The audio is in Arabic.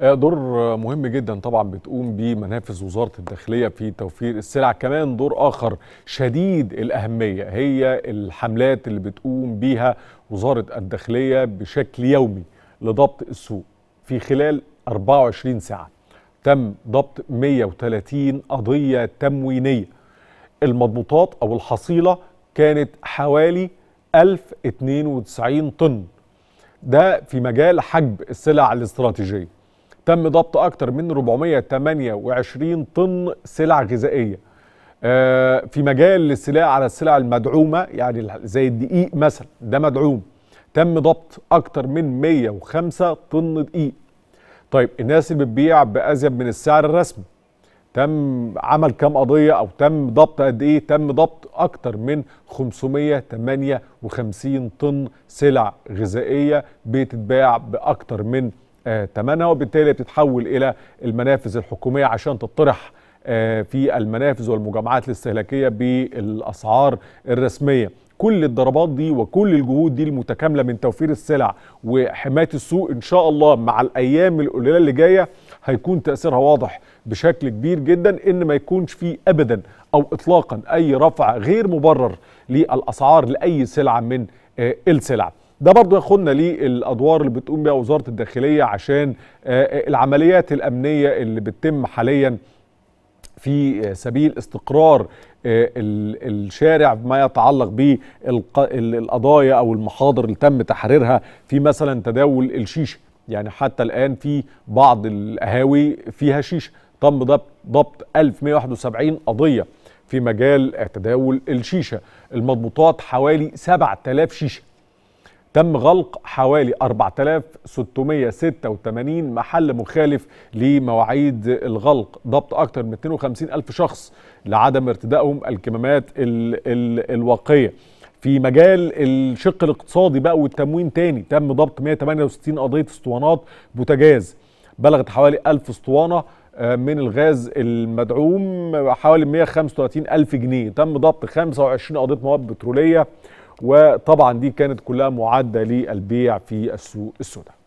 آه، دور مهم جدا طبعا بتقوم بيه منافذ وزاره الداخليه في توفير السلع كمان دور اخر شديد الاهميه هي الحملات اللي بتقوم بيها وزاره الداخليه بشكل يومي لضبط السوق في خلال 24 ساعه تم ضبط 130 قضيه تموينيه المضبوطات او الحصيله كانت حوالي 1092 طن ده في مجال حجب السلع الاستراتيجيه تم ضبط أكثر من 428 طن سلع غذائية آه، في مجال السلع على السلع المدعومة يعني زي الدقيق مثلا ده مدعوم تم ضبط أكثر من 105 طن دقيق طيب الناس اللي بتبيع بأزيد من السعر الرسمي تم عمل كام قضية أو تم ضبط قد إيه؟ تم ضبط أكتر من 558 طن سلع غذائية بتتباع بأكتر من ثمنها آه، وبالتالي بتتحول الى المنافذ الحكوميه عشان تطرح آه، في المنافذ والمجامعات الاستهلاكيه بالاسعار الرسميه كل الضربات دي وكل الجهود دي المتكامله من توفير السلع وحمايه السوق ان شاء الله مع الايام القليله اللي جايه هيكون تاثيرها واضح بشكل كبير جدا ان ما يكونش فيه ابدا او اطلاقا اي رفع غير مبرر للاسعار لاي سلعه من آه، السلع. ده برضو ياخدنا للادوار اللي بتقوم بها وزاره الداخليه عشان آه، آه، العمليات الامنيه اللي بتتم حاليا في آه، سبيل استقرار الشارع بما يتعلق بالقضايا او المحاضر اللي تم تحريرها في مثلا تداول الشيشه يعني حتى الان في بعض القهاوي فيها شيشه تم ضبط ضبط 1171 قضيه في مجال تداول الشيشه المضبوطات حوالي 7000 شيشه تم غلق حوالي 4686 محل مخالف لمواعيد الغلق ضبط أكثر من 52 ألف شخص لعدم ارتدائهم الكمامات ال ال الواقية في مجال الشق الاقتصادي بقى والتموين تاني تم ضبط 168 قضية اسطوانات بوتاجاز بلغت حوالي 1000 اسطوانة آه، من الغاز المدعوم حوالي 135 ألف جنيه تم ضبط 25 قضية مواد بترولية وطبعا دي كانت كلها معده للبيع في السوق السوداء